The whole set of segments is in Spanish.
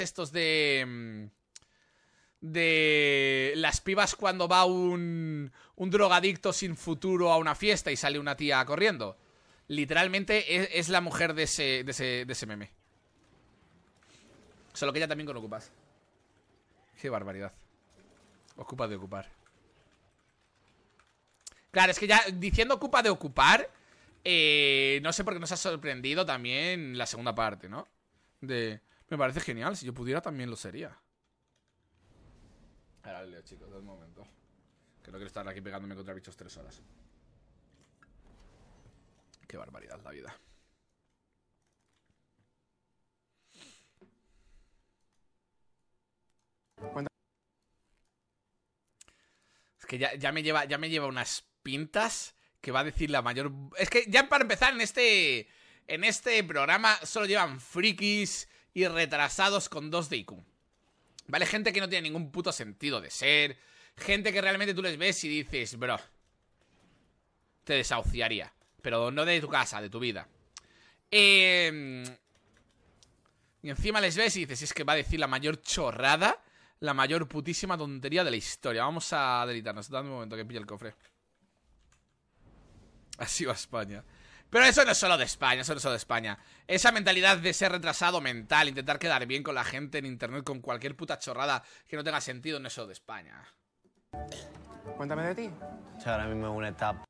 estos de... Mm, de las pibas cuando va un, un drogadicto sin futuro a una fiesta y sale una tía corriendo. Literalmente es, la mujer de ese, de ese, meme. Solo que ella también con ocupas. Qué barbaridad. Ocupa de ocupar. Claro, es que ya diciendo ocupa de ocupar, eh, no sé por qué nos ha sorprendido también la segunda parte, ¿no? De... Me parece genial. Si yo pudiera, también lo sería. Ahora leo, chicos, dos momento. Que no quiero estar aquí pegándome contra bichos tres horas. Qué barbaridad la vida. Es que ya, ya, me lleva, ya me lleva unas pintas que va a decir la mayor... Es que ya para empezar en este... En este programa solo llevan frikis, y retrasados con dos de IQ. ¿Vale? Gente que no tiene ningún puto sentido de ser. Gente que realmente tú les ves y dices, bro, te desahuciaría. Pero no de tu casa, de tu vida. Em, y encima les ves y dices, es que va a decir la mayor chorrada, la mayor putísima tontería de la historia. Vamos a delitarnos. Dame un momento que pilla el cofre. Así va España. Pero eso no es solo de España, eso no es solo de España. Esa mentalidad de ser retrasado mental, intentar quedar bien con la gente en internet con cualquier puta chorrada que no tenga sentido, no es solo de España. Cuéntame de ti. Ahora mismo es una etapa.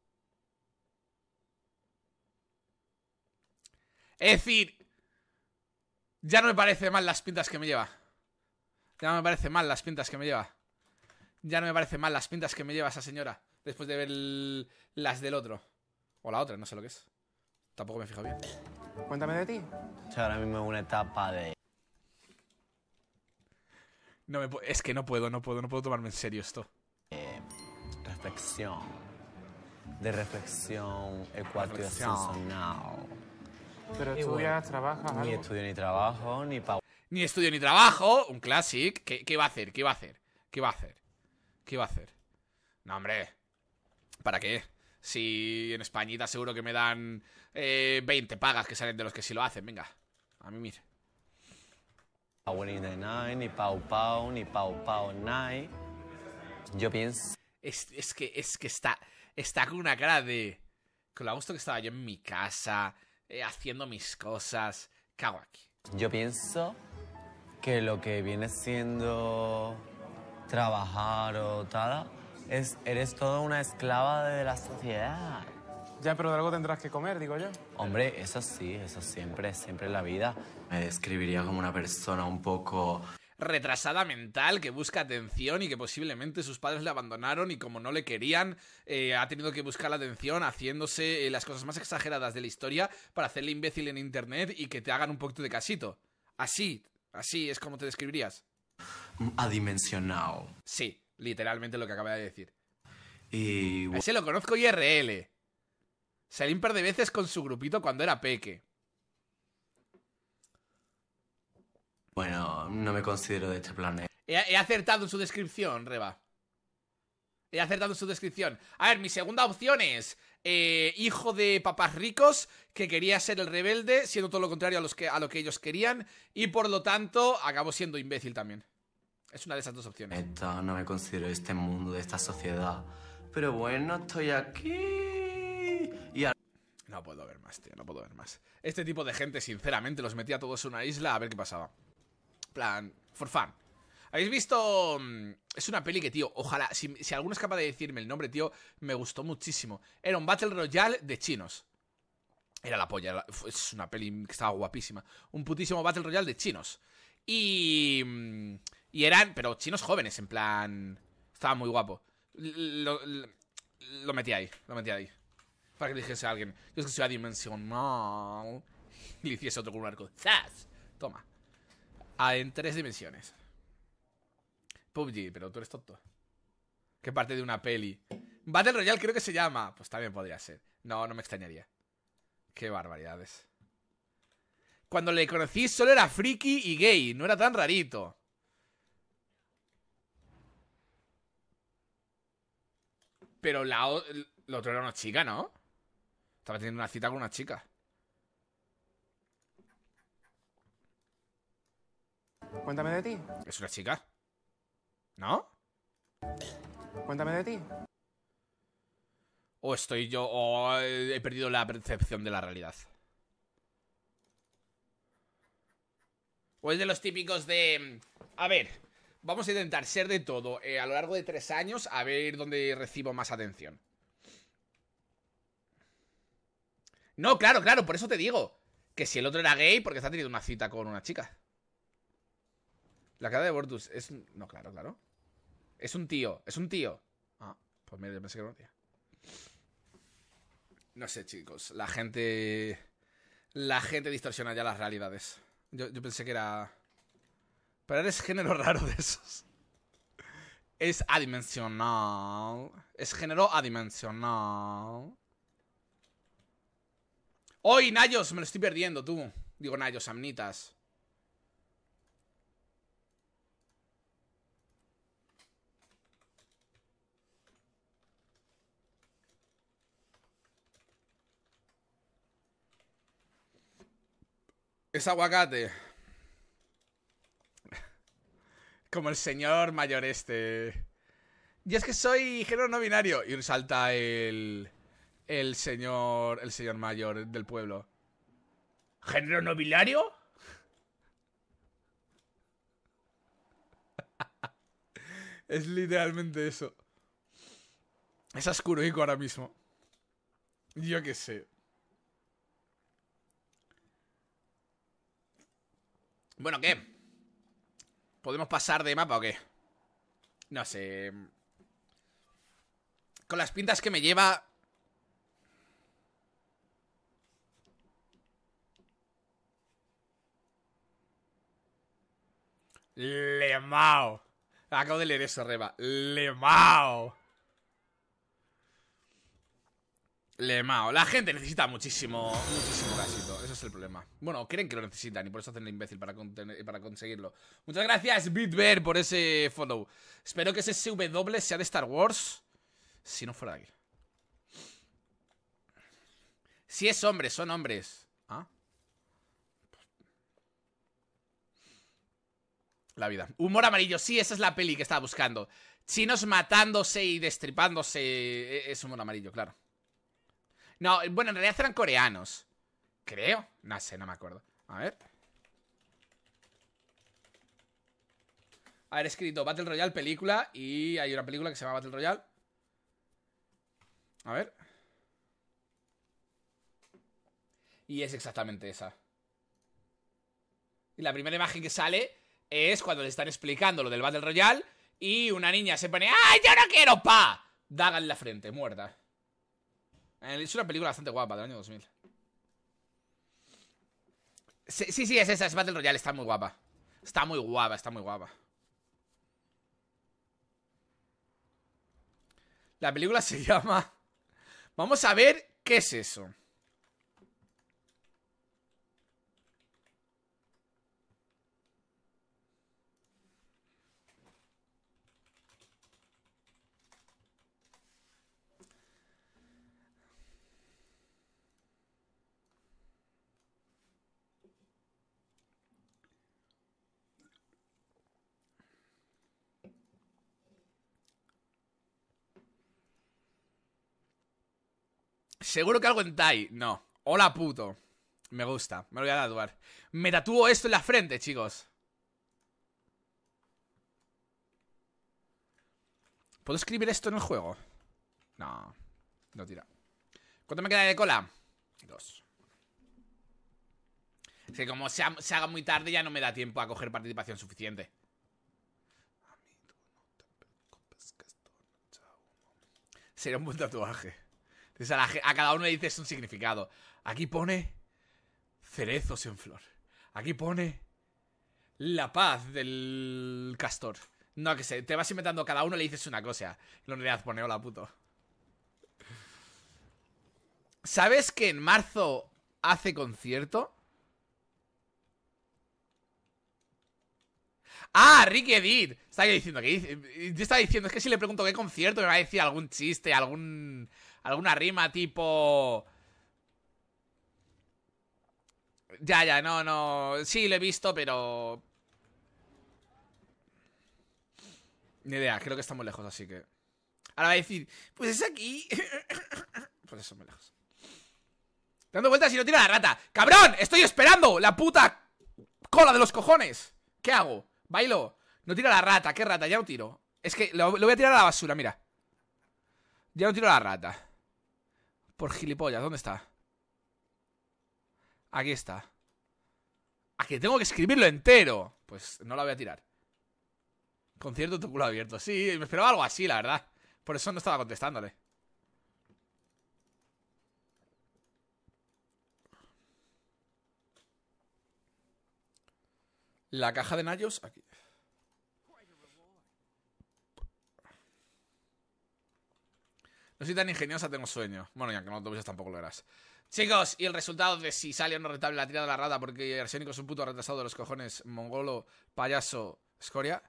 Es decir, ya no me parece mal las pintas que me lleva. Ya no me parece mal las pintas que me lleva. Ya no me parece mal las pintas que me lleva esa señora después de ver las del otro. O la otra, no sé lo que es. Tampoco me he fijado bien. Cuéntame de ti. ahora mismo es una etapa de. No es que no puedo, no puedo, no puedo tomarme en serio esto. Eh, reflexión. De reflexión ecuatoriana. Pero estudias, ya trabajas. Ni estudio ni trabajo, ni pa... Ni estudio ni trabajo, un classic. ¿Qué, ¿Qué, va a hacer? ¿Qué va a hacer? ¿Qué va a hacer? ¿Qué va a hacer? No, hombre. ¿Para qué? Si en Españita seguro que me dan 20 eh, pagas que salen de los que sí lo hacen. Venga, a mí mire. ni Pau Pau, ni Pau Pau, Yo pienso. Es, que, es que está, está con una cara de. Con lo gusto que estaba yo en mi casa, eh, haciendo mis cosas. Cago Yo pienso que lo que viene siendo trabajar o tal eres toda una esclava de la sociedad. Ya, pero de algo tendrás que comer, digo yo. Hombre, eso sí, eso siempre, siempre en la vida. Me describiría como una persona un poco retrasada mental que busca atención y que posiblemente sus padres le abandonaron y como no le querían, eh, ha tenido que buscar la atención haciéndose eh, las cosas más exageradas de la historia para hacerle imbécil en internet y que te hagan un poquito de casito. Así, así es como te describirías. Adimensionado. Sí, Literalmente lo que acaba de decir. Y... ese lo conozco IRL. Salí un par de veces con su grupito cuando era peque. Bueno, no me considero de este planeta. He, acertado en su descripción, Reba. He acertado en su descripción. A ver, mi segunda opción es eh, hijo de papás ricos que quería ser el rebelde, siendo todo lo contrario a, que, a lo que ellos querían, y por lo tanto acabo siendo imbécil también. Es una de esas dos opciones. Esta, no me considero este mundo, de esta sociedad. Pero bueno, estoy aquí. Y No puedo ver más, tío, no puedo ver más. Este tipo de gente, sinceramente, los metía todos en una isla a ver qué pasaba. Plan, for fun. ¿Habéis visto? Mm, es una peli que, tío, ojalá, si, alguno es capaz de decirme el nombre, tío, me gustó muchísimo. Era un Battle Royale de chinos. Era la polla, es una peli que estaba guapísima. Un putísimo Battle Royale de chinos. Y mm, y eran, pero chinos jóvenes, en plan. Estaba muy guapo. Lo, metí ahí, lo metí ahí. Para que le dijese a alguien, yo es que soy adimensional. Y le hiciese otro con un arco. ¡Zas! Toma. A, en tres dimensiones. PUBG, pero tú eres tonto. ¿Qué parte de una peli? Battle Royale creo que se llama. Pues también podría ser. No, no me extrañaría. Qué barbaridades. Cuando le conocí solo era friki y gay, no era tan rarito. Pero la, otro era una chica, ¿no? Estaba teniendo una cita con una chica. Cuéntame de ti. Es una chica. ¿No? Cuéntame de ti. O estoy yo. O he perdido la percepción de la realidad. O es de los típicos de. Mm, a ver, vamos a intentar ser de todo eh, a lo largo de tres años a ver dónde recibo más atención. No, claro, claro, por eso te digo. Que si el otro era gay, porque está teniendo una cita con una chica. La cara de Bortus es... No, claro, claro. Es un tío, es un tío. Ah, pues mira, yo pensé que era una tía. No sé, chicos. La gente... La gente distorsiona ya las realidades. yo pensé que era... Pero eres género raro de esos. Es adimensional. Es género adimensional. ¡Oy, Nayos! Me lo estoy perdiendo, tú. Digo, Nayos, amnitas. Es aguacate. Como el señor mayor este. Y es que soy género no binario. Y salta el. El señor. El señor mayor del pueblo. ¿Género no binario? es literalmente eso. Es ascuroico ahora mismo. Yo qué sé. Bueno, ¿qué? ¿Podemos pasar de mapa o qué? No sé. Con las pintas que me lleva... mao! Acabo de leer eso, Reba. mao! La gente necesita muchísimo, muchísimo gasito. Ese es el problema. Bueno, creen que lo necesitan y por eso hacen el imbécil para, conseguirlo. Muchas gracias, BitBear, por ese follow. Espero que ese SW sea de Star Wars. Si no fuera de aquí. Si es hombre, son hombres. Ah. La vida. Humor amarillo. Sí, esa es la peli que estaba buscando. Chinos matándose y destripándose. E-, es humor amarillo, claro. No, bueno, en realidad eran coreanos. Creo. No sé, no me acuerdo. A ver. Haber escrito Battle Royale película y hay una película que se llama Battle Royale. A ver. Y es exactamente esa. Y la primera imagen que sale es cuando le están explicando lo del Battle Royale y una niña se pone ¡Ay, yo no quiero, pa! Daga en la frente, muerta. Eh, es una película bastante guapa del año 2000. Sí, sí, es esa, es Battle Royale, está muy guapa. Está muy guapa, está muy guapa. La película se llama... Vamos a ver qué es eso. Seguro que algo en Tai. No. Hola, puto. Me gusta. Me lo voy a tatuar. Me tatúo esto en la frente, chicos. ¿Puedo escribir esto en el juego? No. No tira. ¿Cuánto me queda de cola? Dos. como se, se haga muy tarde ya no me da tiempo a coger participación suficiente. Sería un buen tatuaje a, cada uno le dices un significado. Aquí pone cerezos en flor. Aquí pone la paz del castor. No, que sé, te vas inventando, cada uno le dices una cosa. En realidad pone hola puto. ¿Sabes que en marzo hace concierto? ¡Ah! Ricky Edith. Está diciendo que Yo estaba diciendo, es que si le pregunto qué concierto me va a decir algún chiste, algún alguna rima tipo... Ya, ya, no, no. Sí, lo he visto, pero... Ni idea, creo que estamos lejos, así que... Ahora va a decir, pues es aquí. pues eso, muy lejos. Dando vueltas y no tira la rata. ¡Cabrón! ¡Estoy esperando! ¡La puta cola de los cojones! ¿Qué hago? ¿Bailo? No tira la rata, ¿qué rata? Ya no tiro. Es que lo, voy a tirar a la basura, mira. Ya no tiro la rata. Por gilipollas, ¿dónde está? Aquí está. aquí tengo que escribirlo entero? Pues no la voy a tirar. Concierto tu culo abierto. Sí, me esperaba algo así, la verdad. Por eso no estaba contestándole. La caja de Nayos aquí. No soy tan ingeniosa, tengo sueño. Bueno, ya que no lo tuvieses tampoco lo eras. Chicos, y el resultado de si sale o no rentable la tirada de la rata porque Arsénico es un puto retrasado de los cojones, mongolo, payaso, escoria,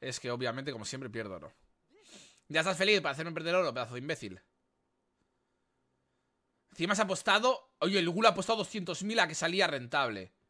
es que obviamente, como siempre, pierdo oro. Ya estás feliz para hacerme perder oro, pedazo de imbécil. Encima has apostado... Oye, el Google ha apostado 200.000 a que salía rentable.